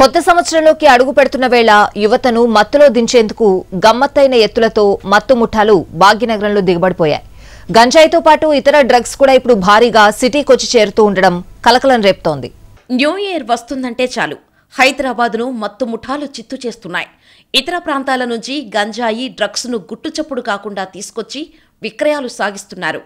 కొత్త సంవత్సరంలోకి అడుగు పెడుతున్న వేళ యువతను మత్తులో దించేందుకు గమ్మత్తైన ఎత్తులతో మత్తు ముఠాలు భాగ్యనగరంలో దిగబడిపోయాయి గంజాయితో పాటు ఇతర డ్రగ్స్ కూడా ఇప్పుడు భారీగా సిటీకొచ్చి చేరుతూ ఉండడం కలకలం రేపుతోంది న్యూ ఇయర్ వస్తుందంటే చాలు హైదరాబాద్ను మత్తు ముఠాలు చిత్తు చేస్తున్నాయి ఇతర ప్రాంతాల నుంచి గంజాయి డ్రగ్స్ను గుట్టుచప్పుడు కాకుండా తీసుకొచ్చి విక్రయాలు సాగిస్తున్నారు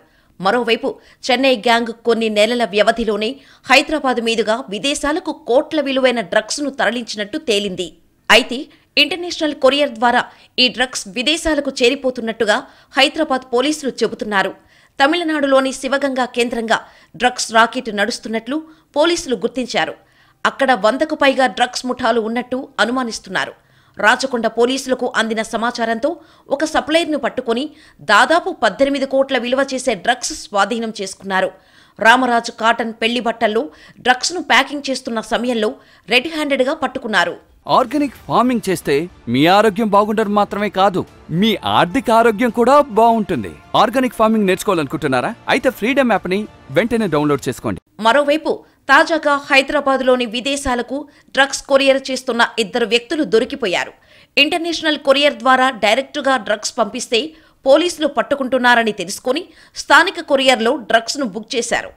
మరోవైపు చెన్నై గ్యాంగ్ కొన్ని నెలల వ్యవధిలోనే హైదరాబాద్ మీదుగా విదేశాలకు కోట్ల విలువైన డ్రగ్స్ను తరలించినట్టు తేలింది అయితే ఇంటర్నేషనల్ కొరియర్ ద్వారా ఈ డ్రగ్స్ విదేశాలకు చేరిపోతున్నట్టుగా హైదరాబాద్ పోలీసులు చెబుతున్నారు తమిళనాడులోని శివగంగా కేంద్రంగా డ్రగ్స్ రాకెట్ నడుస్తున్నట్లు పోలీసులు గుర్తించారు అక్కడ వందకు పైగా డ్రగ్స్ ముఠాలు ఉన్నట్టు అనుమానిస్తున్నారు రాచకొండ పోలీసులకు అందిన సమాచారంతో ఒక సప్లైర్ను పట్టుకుని దాదాపు పద్దెనిమిది కోట్ల విలువ చేసే డ్రగ్స్ స్వాధీనం చేసుకున్నారు రామరాజు కాటన్ పెళ్లి బట్టల్లో డ్రగ్స్ను ప్యాకింగ్ చేస్తున్న సమయంలో రెడ్ హ్యాండెడ్గా పట్టుకున్నారు ఆర్గానిక్ ఫార్మింగ్ చేస్తే మీ ఆరోగ్యం బాగుండడం మాత్రమే కాదు మీ ఆర్థిక ఆరోగ్యం కూడా బాగుంటుంది ఆర్గానిక్ ఫార్మింగ్ నేర్చుకోవాలనుకుంటున్నారా అయితే ఫ్రీడమ్ యాప్ని వెంటనే డౌన్లోడ్ చేసుకోండి మరోవైపు తాజాగా హైదరాబాద్లోని విదేశాలకు డ్రగ్స్ కొరియర్ చేస్తున్న ఇద్దరు వ్యక్తులు దొరికిపోయారు ఇంటర్నేషనల్ కొరియర్ ద్వారా డైరెక్టుగా డ్రగ్స్ పంపిస్తే పోలీసులు పట్టుకుంటున్నారని తెలుసుకుని స్థానిక కొరియర్లో డ్రగ్స్ను బుక్ చేశారు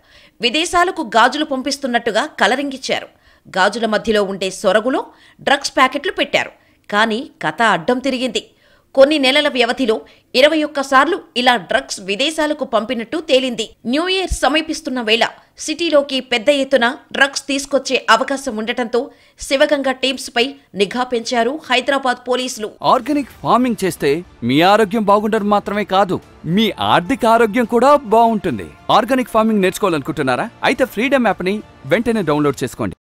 విదేశాలకు గాజులు పంపిస్తున్నట్టుగా కలరింగిచ్చారు గాజుల మధ్యలో ఉండే సొరగులో డ్రగ్స్ ప్యాకెట్లు పెట్టారు కానీ కథ అడ్డం తిరిగింది కొన్ని నెలల వ్యవధిలో ఇరవై ఒక్కసార్లు ఇలా డ్రగ్స్ విదేశాలకు పంపినట్టు తేలింది న్యూ ఇయర్ సమీపిస్తున్న వేళ సిటీలోకి పెద్ద ఎత్తున డ్రగ్స్ తీసుకొచ్చే అవకాశం ఉండటంతో శివగంగ టీమ్స్ పై నిఘా పెంచారు హైదరాబాద్ పోలీసులు ఆర్గానిక్ ఫార్మింగ్ చేస్తే మీ ఆరోగ్యం బాగుండడం మాత్రమే కాదు మీ ఆర్థిక ఆరోగ్యం కూడా బాగుంటుంది ఆర్గానిక్ ఫార్మింగ్ నేర్చుకోవాలనుకుంటున్నారా అయితే ఫ్రీడమ్ యాప్ ని వెంటనే డౌన్లోడ్ చేసుకోండి